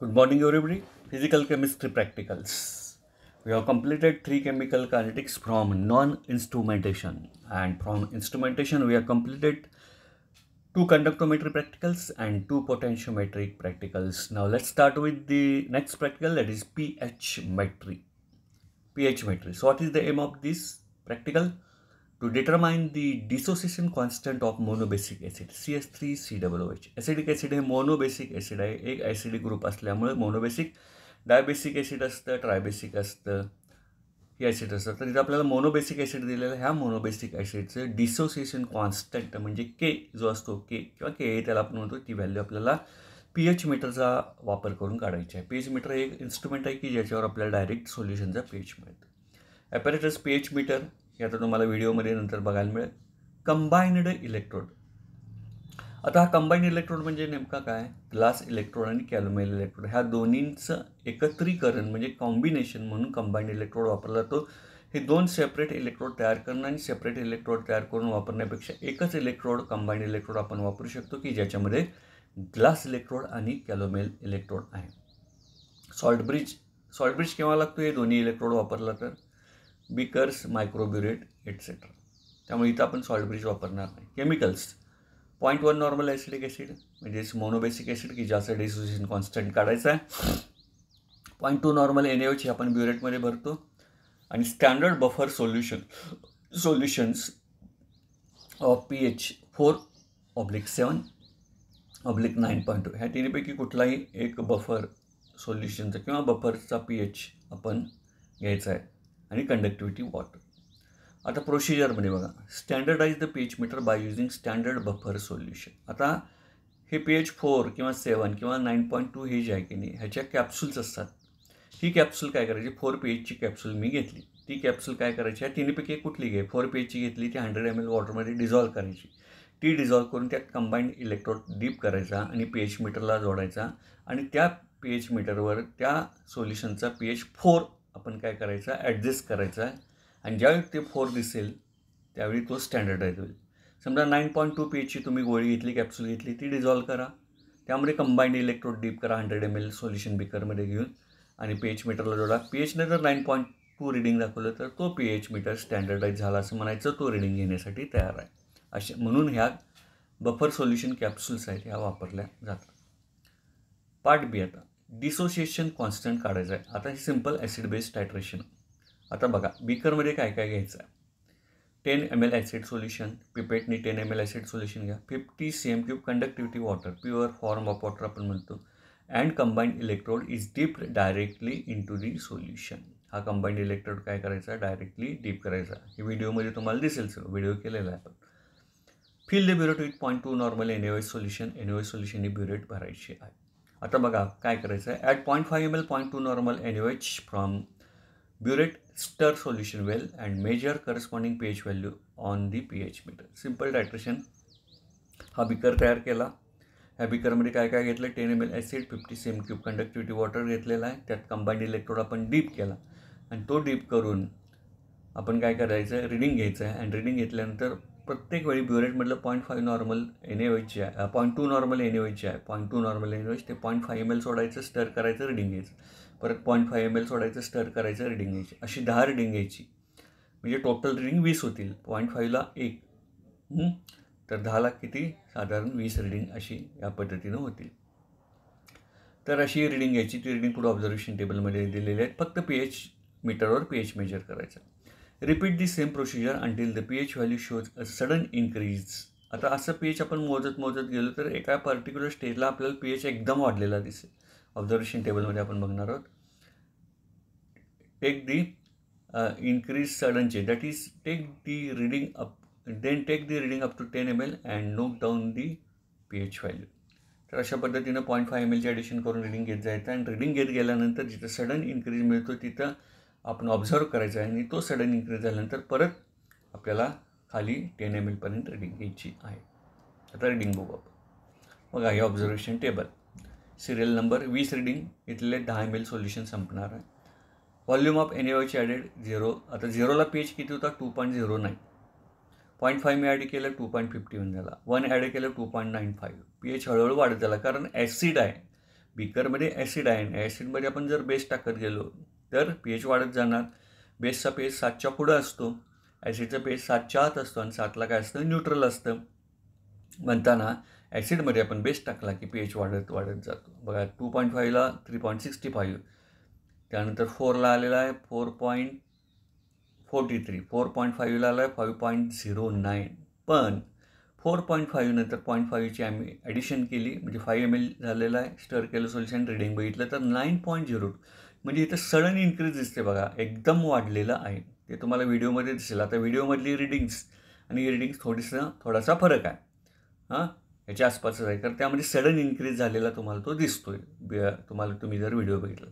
Good morning everybody. Physical chemistry practicals. We have completed three chemical kinetics from non-instrumentation and from instrumentation we have completed two conductometry practicals and two potentiometric practicals. Now let's start with the next practical that is pH metry. pH metry. So what is the aim of this practical? To determine the dissociation constant of monobasic acid C S three C double H acidic acid हे monobasic acid आहे एक acidic group असल्यामुळे monobasic dibasic acid असतं tribasic असतं ही acid असतं तर इथं आपल्याला मोनोबेसिक ॲसिड दिलेलं ह्या मोनोबेसिक ॲसिडचं डिसोसिएशन कॉन्स्टंट म्हणजे के जो असतो के किंवा के त्याला आपण म्हणतो ती व्हॅल्यू आपल्याला पी एच मीटरचा वापर करून काढायची आहे पी एच मीटर हे एक इन्स्ट्रुमेंट आहे की ज्याच्यावर आपल्याला डायरेक्ट सोल्युशनचा पी एच मिळतं ॲपॅरेटस पी एच मीटर हे आता तुम्हाला व्हिडिओमध्ये नंतर बघायला मिळेल कंबाईन्ड इलेक्ट्रोड आता हा कंबाईंड इलेक्ट्रोड म्हणजे नेमका काय ग्लास इलेक्ट्रोड आणि कॅलोमेल इलेक्ट्रोड ह्या दोन्हींचं एकत्रीकरण म्हणजे कॉम्बिनेशन म्हणून कंबाईन इलेक्ट्रोड वापरला जातो हे दोन सेपरेट इलेक्ट्रोड तयार करणं आणि सेपरेट इलेक्ट्रोड तयार करून वापरण्यापेक्षा एकच इलेक्ट्रोड कंबाईन इलेक्ट्रोड आपण वापरू शकतो की ज्याच्यामध्ये ग्लास इलेक्ट्रोड आणि कॅलोमेल इलेक्ट्रोड आहे सॉल्ट ब्रिज सॉल्ट ब्रिज केव्हा लागतो हे दोन्ही इलेक्ट्रोड वापरला तर बिकर्स मायक्रोब्युरेट एटसेट्रा त्यामुळे इथं आपण सॉल्ट ब्रिज वापरणार नाही chemicals point one normal acidic acid म्हणजेच मोनोबेसिक ॲसिड की ज्याचं डिसोसिएशन कॉन्स्टंट काढायचं आहे point two normal N H आपण ब्युरेटमध्ये भरतो आणि standard buffer solution solutions of P H four oblique seven oblique nine point two ह्या तिन्हीपैकी कुठलाही एक बफर सोल्युशनचा किंवा बफरचा पी एच आपण घ्यायचा आहे आणि कंडक्टिव्हिटी वॉटर आता प्रोसिजर प्रोसिजरमध्ये बघा standardise the PH meter by using standard buffer solution आता हे पी एच फोर किंवा सेवन किंवा नाईन पॉईंट टू हे जे आहे की नाही ह्याच्या कॅप्सूल्स असतात ही कॅप्सूल काय करायची फोर पी एचची कॅप्सूल मी घेतली ती कॅप्सूल काय करायची आहे तिन्हीपैकी कुठली घे फोर पी एचची घेतली ती हंड्रेड एम एल वॉटरमध्ये डिझॉल्व करायची ती डिझॉल्व करून त्यात कंबाईंड इलेक्ट्रोड डीप करायचा आणि पी एच मीटरला जोडायचा आणि त्या पी एच मीटरवर त्या सोल्युशनचा पी एच फोर आपण काय करायचं आहे ॲडजस्ट करायचं आहे आणि ज्यावेळी ते फोर दिसेल त्यावेळी तो स्टँडर्डाईज होईल समजा नाईन पॉईंट टू पी एचची तुम्ही गोळी घेतली कॅप्सूल घेतली ती डिझॉल्व करा त्यामध्ये कंबाईंड इलेक्ट्रोड डीप करा हंड्रेड एम एल सोल्युशन बिकरमध्ये घेऊन आणि पी एच मीटरला जोडा पी एचने जर नाईन पॉईंट टू रिडिंग दाखवलं तर तो पी एच मीटर स्टँडर्डाईज झाला असं म्हणायचं तो रिडिंग घेण्यासाठी तयार आहे असे म्हणून ह्या बफर सोल्युशन कॅप्सूल्स आहेत ह्या वापरल्या जातात पार्ट बी आता डिसोसिएशन कॉन्स्टंट काढायचं आहे आता हे सिम्पल ॲसिड बेस्ड टायट्रेशन आता बघा बीकरमध्ये काय काय घ्यायचं आहे ten M L acid solution पिपेटनी ten M L acid solution घ्या fifty C M cube conductivity water pure form of water आपण म्हणतो and combined electrode is dip directly into the solution हा कंबाईंड इलेक्ट्रोड काय करायचा directly deep करायचा हे व्हिडिओमध्ये तुम्हाला दिसेल सर व्हिडिओ केलेला आहे आपण fill the burette with point two normal एनिओएस सोल्युशन एनिओएस सोल्युशन ही ब्युरेट भरायची आहे आता बघा काय करायचं आहे at point five M L point two normal N from burette stir solution well and measure corresponding P H value on the P H meter simple titration हा बिकर तयार केला ह्या बिकरमध्ये काय काय घेतलं ten M L acid fifty same cube conductivity water घेतलेला आहे त्यात कंबाईंड इलेक्ट्रोड आपण डीप केला आणि तो डीप करून आपण काय करायचं आहे रिडिंग घ्यायचं आहे अँड रिडिंग घेतल्यानंतर प्रत्येक वेळी ब्युरेटमधलं पॉईंट फाईव्ह नॉर्मल एन एची आहे पॉईंट टू नॉर्मल एन एची आहे point two normal N H ते पॉईंट फाईव्ह एम एल सोडायचं स्टर करायचं रिडिंग घ्यायचं परत पॉईंट फाईव्ह एम एल सोडायचं स्टर करायचं रिडिंग घ्यायची अशी दहा रिडिंग घ्यायची म्हणजे टोटल रिडिंग वीस होतील पॉईंट फाईव्हला एक तर दहाला किती साधारण वीस रिडिंग अशी या पद्धतीनं होतील तर अशी रिडिंग घ्यायची ती रिडिंग पुढे ऑब्झर्वेशन टेबलमध्ये दिलेली आहेत फक्त पी एच मीटरवर पी एच मेजर करायचं repeat the same procedure until the P H value shows a sudden increase आता असं पी एच आपण मोजत मोजत गेलो तर एका पर्टिक्युलर स्टेजला आपल्याला पी एच एकदम वाढलेला दिसेल ऑब्झर्वेशन टेबलमध्ये आपण बघणार आहोत टेक दी इन्क्रीज सडनचे that is take the reading up then take the reading up to ten M L and note down the P H value तर अशा पद्धतीनं पॉईंट फाय एम एलचे ॲडिशन करून रिडिंग घेत जायचं आणि रिडिंग घेत गेल्यानंतर जिथं सडन इन्क्रीज मिळतो तिथं आपण ऑब्झर्व करायचा आहे आणि तो सडन इन्क्रीज झाल्यानंतर परत आपल्याला खाली टेन एम एलपर्यंत रिडिंग घ्यायची आहे आता रिडिंग बघू आपण मग आहे ऑब्झर्वेशन टेबल सिरियल नंबर वीस रिडिंग इथले दहा एम एल सोल्युशन संपणार आहे व्हॉल्यूम ऑफ एन एनिओची ॲडेड झिरो आता झिरोला एच किती होता two point zero nine point five मी ॲड केलं टू पॉईंट फिफ्टी वन झाला वन ॲड केलं two point nine five P H हळूहळू वाढत झाला कारण ॲसिड आहे बिकरमध्ये ॲसिड आहे ॲसिडमध्ये आपण जर बेस टाकत गेलो तर पी एच वाढत जाणार बेसचा पेज सातच्या पुढं असतो ॲसिडचा पेज सातच्या आत असतो आणि सातला काय असतं न्यूट्रल असतं म्हणताना ॲसिडमध्ये आपण बेस टाकला की पी एच वाढत वाढत जातो बघा टू पॉईंट फाईव्हला थ्री पॉईंट सिक्स्टी फाईव्ह त्यानंतर फोरला आलेला आहे four point forty three four point फाईव्हला आला आहे फाईव्ह पॉईंट झिरो नाईन पण फोर पॉईंट फाईव्ह नंतर पॉईंट फाईव्हची आम्ही ॲडिशन केली म्हणजे फाईव्ह एम एल झालेला आहे स्टर केलं सोल्युशन रिडिंग बघितलं तर नाईन पॉईंट झिरो टू म्हणजे इथं सडन इन्क्रीज दिसते बघा एकदम वाढलेलं आहे ते तुम्हाला व्हिडिओमध्ये दिसेल आता व्हिडिओमधली रिडिंग्स आणि रिडिंग्स थोडीसं थोडासा फरक आहे हां ह्याच्या आसपासच आहे तर त्यामध्ये सडन इन्क्रीज झालेला तुम्हाला तो दिसतो आहे तुम्हाला तुम्ही जर व्हिडिओ बघितला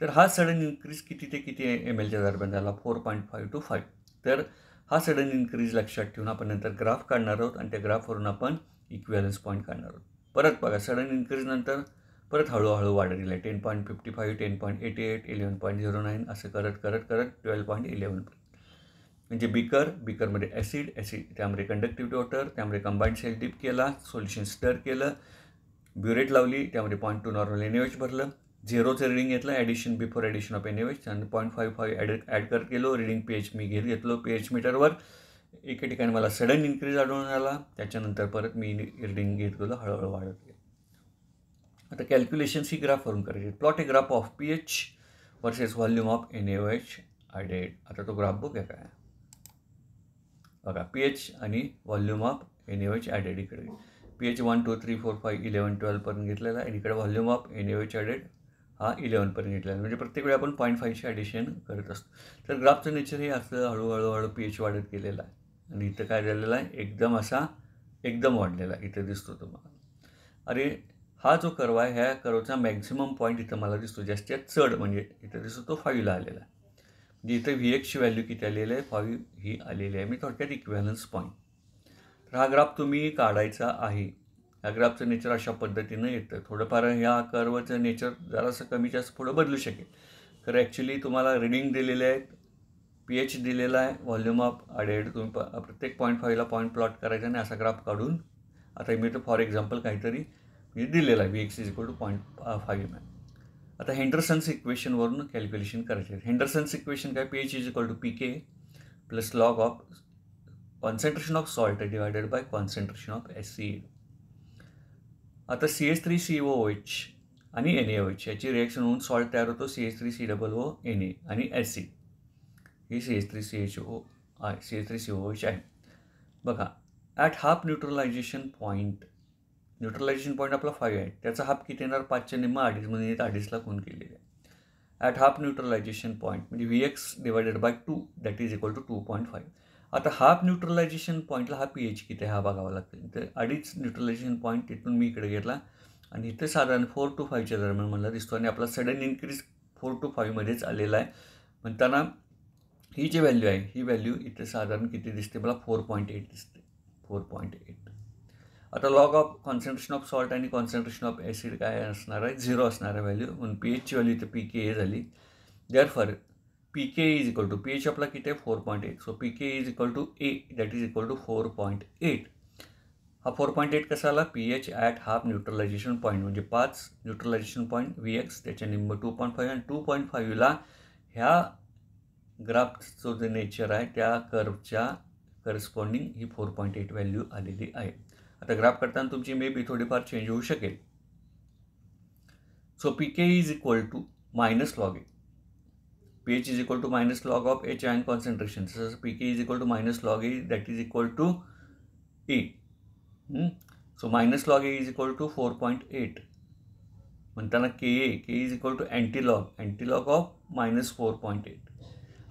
तर हा सडन इन्क्रीज किती ते किती एम एलच्या दरम्यान झाला four point five two five तर हा सडन इन्क्रीज लक्षात ठेवून आपण नंतर ग्राफ काढणार आहोत आणि त्या ग्राफवरून आपण इक्वॅलन्स पॉईंट काढणार आहोत परत बघा सडन इन्क्रीजनंतर परत हळूहळू वाढत गेला ten point fifty five ten point eighty eight eleven point zero nine असं करत करत करत ट्वेल्व पॉईंट इलेवन म्हणजे बिकर बिकरमध्ये ॲसिड ॲसिड त्यामध्ये कंडक्टिव्ह वॉटर त्यामध्ये कंबाईंड सेल डिप केला सोल्युशन स्टर केलं ब्युरेट लावली त्यामध्ये पॉईंट टू नॉर्मल एनिवेज भरलं झिरोचं रिडिंग घेतलं addition before addition of anyways आणि point five five add add कर केलो रिडिंग पी एच मी घेत घेतलो पी एच मीटरवर एके ठिकाणी मला सडन इन्क्रीज आढळून आला त्याच्यानंतर परत मी रिडिंग घेत गेलो हळूहळू वाढत गेलो आता कॅल्क्युलेशन्स ही ग्राफवरून करायची plot a graph of P H versus volume of N A H added आता तो ग्राफ बघूया काय बघा पी एच आणि volume of N H added इकडे P H one two three four five eleven ट्वेल्वपर्यंत घेतलेला आहे इकडे volume of N H added हा इलेवनपर्यंत घेतलेला म्हणजे प्रत्येक वेळी आपण पॉईंट फायची ॲडिशन करत असतो तर ग्राफचं नेचर हे असं हळूहळू हळू पी एच वाढत गेलेला आहे आणि इथं काय झालेलं आहे एकदम असा एकदम वाढलेला आहे इथं दिसतो तुम्हाला अरे हा जो कर्व आहे ह्या कर्वचा मॅक्झिमम पॉईंट इथं मला दिसतो जास्तीत चढ म्हणजे इथं दिसतो तो फाईव्हला आलेला आहे म्हणजे इथं व्ही एक्सची व्हॅल्यू किती आलेली आहे फाईव्ह ही आलेली आहे मी थोडक्यात इक्वॅलन्स पॉईंट तर हा ग्राफ तुम्ही काढायचा आहे ह्या ग्राफचं नेचर अशा पद्धतीनं येतं थोडंफार ह्या कर्वचं नेचर जरासं कमी जास्त पुढं बदलू शकेल तर ॲक्च्युली तुम्हाला रिडिंग दिलेले आहेत पी एच दिलेला आहे व्हॉल्यूम ऑफ अडेड तुम्ही प प्रत्येक पॉईंट फाईव्हला पॉईंट प्लॉट करायचा आणि असा ग्राफ काढून आता मी तर फॉर एक्झाम्पल काहीतरी म्हणजे दिलेला आहे V X is equal to point five M M आता हेंडरसन्स इक्वेशनवरून कॅल्क्युलेशन करायचे हेंडरसन्स इक्वेशन काय P H is equal to P K plus log of concentration of salt divided by concentration of S C आता C S three C O H आणि N A O H याची reaction होऊन salt तयार होतो C S three C double O N A आणि S C he C S three C H O I C S three C O H आहे बघा at half neutralisation point neutralisation point आपला five आहे त्याचा half किती येणार पाचच्या निम्मा अडीच म्हणजे येत अडीचला खून केलेली आहे ॲट हाफ न्यूट्रलायझेशन पॉईंट म्हणजे V X divided by two that is equal to two point five आता हाफ न्यूट्रलायझेशन पॉईंटला हा पी एच किती हा बघावा लागतो तर अडीच न्यूट्रलायझेशन पॉईंट तिथून मी इकडे घेतला आणि इथे साधारण फोर टू फाईव्हच्या दरम्यान मला दिसतो आणि आपला सडन इन्क्रीज फोर टू फाईव्हमध्येच आलेला आहे म्हणताना ही जी व्हॅल्यू आहे ही व्हॅल्यू इथे साधारण किती दिसते मला फोर पॉईंट एट दिसते फोर पॉईंट एट आता log of concentration of salt आणि कॉन्सन्ट्रेशन ऑफ ॲसिड काय असणार आहे झिरो असणार आहे व्हॅल्यू म्हणून पी एचची व्हॅल्यू इथे पी के ए झाली therefore P K is equal to P H आपला किती आहे four point eight so P K is equal to A that is equal to four point eight हा four point eight कसा आला P H at half neutralisation point म्हणजे पाच neutralisation point V X त्याच्या number two point five आणि two point फाईव्हला ह्या ग्राफचं जे नेचर आहे त्या कर्वच्या करस्पॉन्डिंग ही फोर पॉईंट एट व्हॅल्यू आलेली आहे आता ग्राफ करताना तुमची मे बी थोडीफार चेंज होऊ शकेल so P K is equal to minus log A P H is equal to minus log of H and concentration जसं P K is equal to minus log A that is equal to A so minus log A is equal to four point eight म्हणताना K A K is equal to anti log anti log of minus four point eight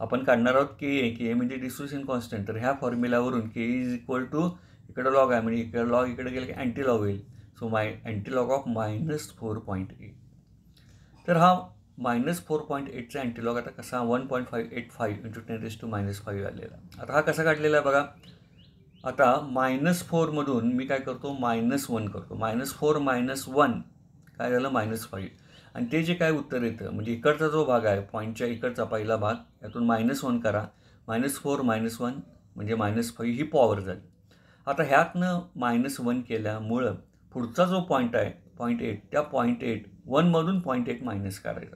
आपण काढणार आहोत के A के ए म्हणजे डिस्ट्रुशन constant तर ह्या फॉर्म्युलावरून K is equal to इकडं log आहे म्हणजे इकडं लॉग इकडे गेलं की अँटी लॉग होईल so my anti log of minus four point eight तर हा मायनस फोर पॉईंट एटचा अँटी लॉग आता कसा one point five eight five into ten raise to minus five आलेला आता हा कसा काढलेला आहे बघा आता मायनस फोरमधून मी काय करतो मायनस वन करतो मायनस फोर मायनस वन काय झालं मायनस फाईव्ह आणि ते जे काय उत्तर येतं म्हणजे इकडचा जो भाग आहे पॉईंटच्या इकडचा पहिला भाग यातून मायनस वन करा मायनस फोर मायनस वन म्हणजे मायनस फाईव्ह ही पॉवर झाली आता ह्यातनं मायनस वन केल्यामुळं पुढचा जो पॉईंट आहे पॉईंट एट त्या पॉईंट एट वनमधून पॉईंट एट मायनस करायचा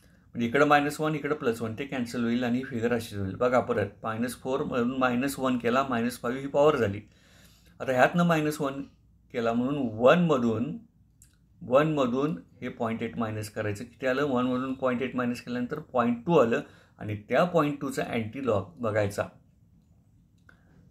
म्हणजे इकडं मायनस वन इकडं प्लस वन ते कॅन्सल होईल आणि फिगर अशीच होईल बघा परत मायनस फोरमधून मायनस वन केला मायनस फाईव्ह ही पॉवर झाली आता ह्यातनं मायनस वन केला म्हणून वनमधून वनमधून हे पॉईंट एट मायनस करायचं किती आलं वनमधून पॉईंट एट मायनस केल्यानंतर पॉईंट टू आलं आणि त्या पॉईंट टूचा अँटी लॉग बघायचा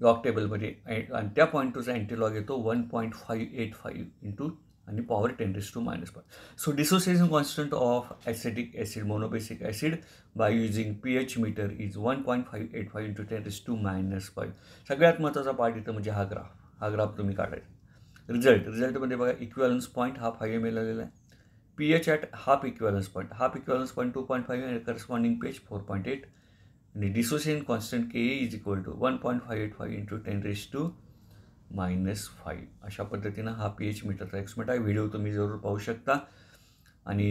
लॉग टेबलमध्ये आणि त्या पॉईंट टूचा अँटीलॉग येतो one point five eight five into आणि power ten raise to minus five so dissociation constant of acidic acid monobasic acid by using P H meter is one point five eight five into ten raise to minus five सगळ्यात महत्त्वाचा part इथं म्हणजे हा graph हा graph तुम्ही काढायचा result रिझल्टमध्ये बघा इक्वॅलन्स पॉईंट हा फाय एम एल आलेला आहे P H at half equivalence point half equivalence point two point five आणि corresponding page four point eight the constant K K is equal to one point five eight five into ten raise to minus five अशा पद्धतीनं हा P H मीटरचा एक्समेट आहे video तुम्ही जरूर पाहू शकता आणि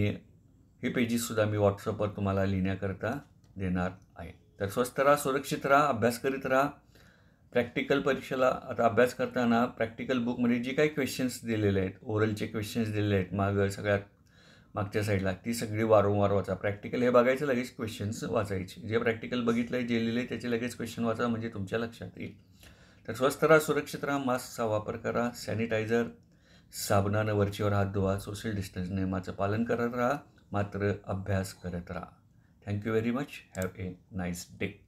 हे पेजेससुद्धा मी व्हॉट्सअपवर तुम्हाला लिहिण्याकरता देणार आहे तर स्वस्त राहा सुरक्षित राहा अभ्यास करीत राहा प्रॅक्टिकल परीक्षेला आता अभ्यास करताना प्रॅक्टिकल बुकमध्ये जे काही क्वेश्चन्स दिलेले आहेत ओरलचे क्वेश्चन्स दिलेले आहेत मागं सगळ्यात मागच्या साईडला ती सगळी वारंवार वाचा प्रॅक्टिकल हे बघायचं लगेच क्वेश्चन्स वाचायचे जे प्रॅक्टिकल बघितलं जे लिहिले त्याचे लगेच क्वेश्चन वाचा म्हणजे तुमच्या लक्षात येईल तर स्वस्त राहा सुरक्षित राहा मास्कचा वापर करा सॅनिटायझर साबणानं वरचीवर हात धुवा सोशल डिस्टन्स नियमाचं पालन करत राहा मात्र अभ्यास करत राहा thank you very much have a nice day